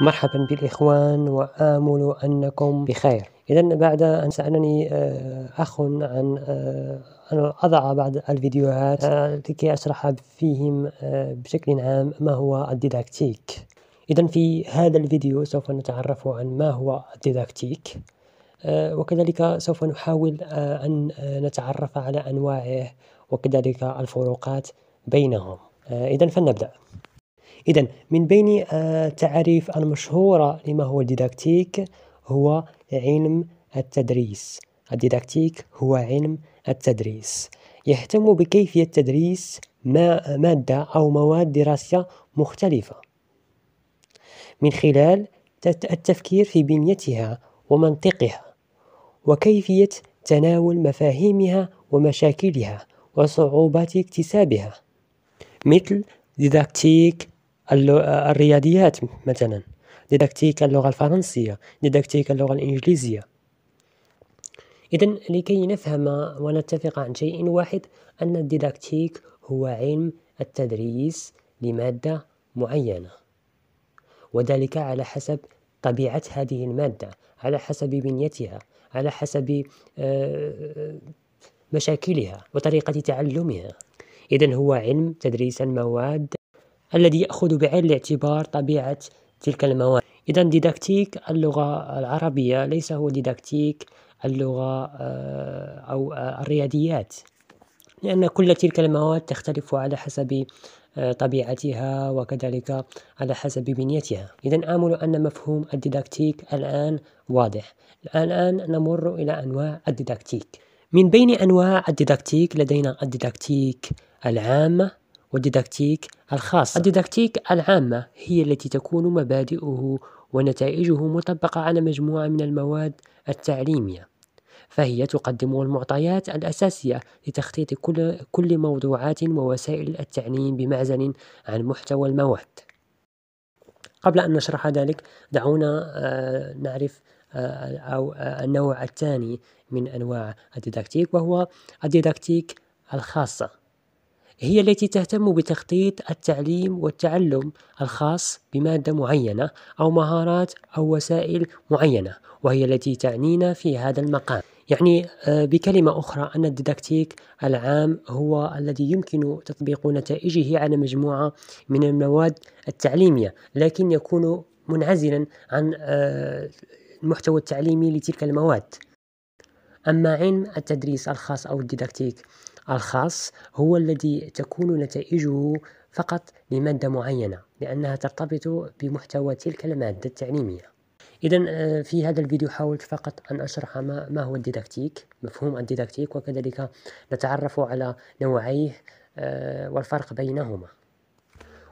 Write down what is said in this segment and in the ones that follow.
مرحبا بالإخوان وآمل أنكم بخير إذا بعد أن سألني آه، أخ عن آه، أن أضع بعض الفيديوهات آه، لكي أشرح فيهم بشكل عام ما هو الديداكتيك إذا في هذا الفيديو سوف نتعرف عن ما هو الديداكتيك وكذلك سوف نحاول أن نتعرف على أنواعه وكذلك الفروقات بينهم إذا فلنبدأ إذا من بين التعاريف آه، المشهورة لما هو الديداكتيك هو علم التدريس الديداكتيك هو علم التدريس يهتم بكيفية تدريس ما مادة أو مواد دراسية مختلفة من خلال التفكير في بنيتها ومنطقها وكيفية تناول مفاهيمها ومشاكلها وصعوبات اكتسابها مثل ديداكتيك الرياضيات مثلا ديداكتيك اللغة الفرنسية ديداكتيك اللغة الإنجليزية إذا لكي نفهم ونتفق عن شيء واحد أن الديداكتيك هو علم التدريس لمادة معينة وذلك على حسب طبيعة هذه المادة على حسب بنيتها على حسب آه، مشاكلها وطريقة تعلمها إذا هو علم تدريس المواد الذي يأخذ بعين الاعتبار طبيعة تلك المواد إذا ديداكتيك اللغة العربية ليس هو ديداكتيك اللغة آه، أو آه، الرياضيات لأن كل تلك المواد تختلف على حسب آه، طبيعتها وكذلك على حسب بنيتها إذا آمل أن مفهوم الديداكتيك الآن واضح الآن نمر إلى أنواع الديداكتيك من بين أنواع الديداكتيك لدينا الديداكتيك العامة والديداكتيك الخاصة الديداكتيك العامة هي التي تكون مبادئه ونتائجه مطبقة على مجموعة من المواد التعليمية فهي تقدم المعطيات الأساسية لتخطيط كل, كل موضوعات ووسائل التعليم بمعزل عن محتوى المواد قبل أن نشرح ذلك دعونا آه، نعرف آه، أو آه، النوع الثاني من أنواع الديداكتيك وهو الديداكتيك الخاصة هي التي تهتم بتخطيط التعليم والتعلم الخاص بمادة معينة أو مهارات أو وسائل معينة وهي التي تعنينا في هذا المقام يعني آه، بكلمة أخرى أن الديداكتيك العام هو الذي يمكن تطبيق نتائجه على مجموعة من المواد التعليمية لكن يكون منعزلا عن آه، المحتوى التعليمي لتلك المواد أما علم التدريس الخاص أو الديداكتيك الخاص هو الذي تكون نتائجه فقط لمادة معينة لأنها ترتبط بمحتوى تلك المادة التعليمية إذا آه، في هذا الفيديو حاولت فقط أن أشرح ما, هو الديداكتيك مفهوم الديداكتيك وكذلك نتعرف على نوعيه آه، والفرق بينهما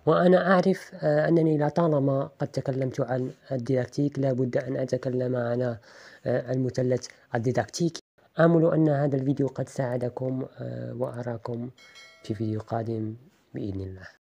وأنا أعرف آه، أنني لطالما قد تكلمت عن الديداكتيك لابد أن أتكلم عن المثلث الديداكتيك آمل أن هذا الفيديو قد ساعدكم آه، وأراكم في فيديو قادم بإذن الله